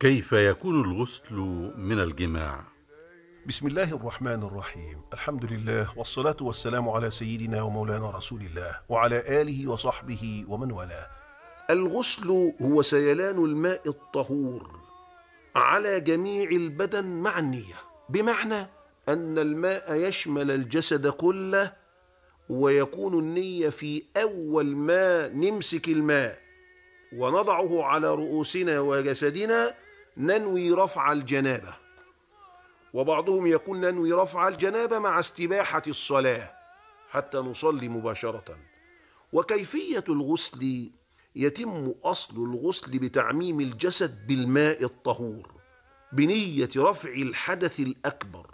كيف يكون الغسل من الجماع بسم الله الرحمن الرحيم الحمد لله والصلاة والسلام على سيدنا ومولانا رسول الله وعلى آله وصحبه ومن والاه الغسل هو سيلان الماء الطهور على جميع البدن مع النية بمعنى أن الماء يشمل الجسد كله ويكون النية في أول ما نمسك الماء ونضعه على رؤوسنا وجسدنا ننوي رفع الجنابة وبعضهم يقول ننوي رفع الجنابة مع استباحة الصلاة حتى نصلي مباشرة وكيفية الغسل يتم أصل الغسل بتعميم الجسد بالماء الطهور بنية رفع الحدث الأكبر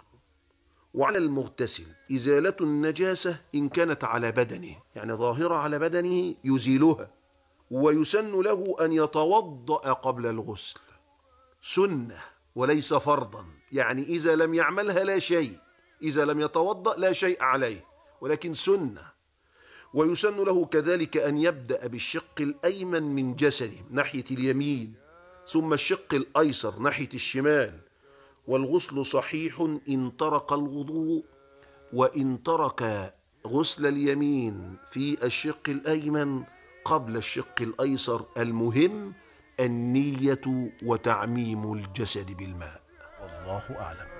وعلى المغتسل إزالة النجاسة إن كانت على بدنه يعني ظاهرة على بدنه يزيلها ويسن له أن يتوضأ قبل الغسل سنة وليس فرضا يعني إذا لم يعملها لا شيء إذا لم يتوضأ لا شيء عليه ولكن سنة ويسن له كذلك أن يبدأ بالشق الأيمن من جسده ناحية اليمين ثم الشق الأيسر ناحية الشمال والغسل صحيح إن ترك الوضوء وإن ترك غسل اليمين في الشق الأيمن قبل الشق الأيسر المهم النيه وتعميم الجسد بالماء والله اعلم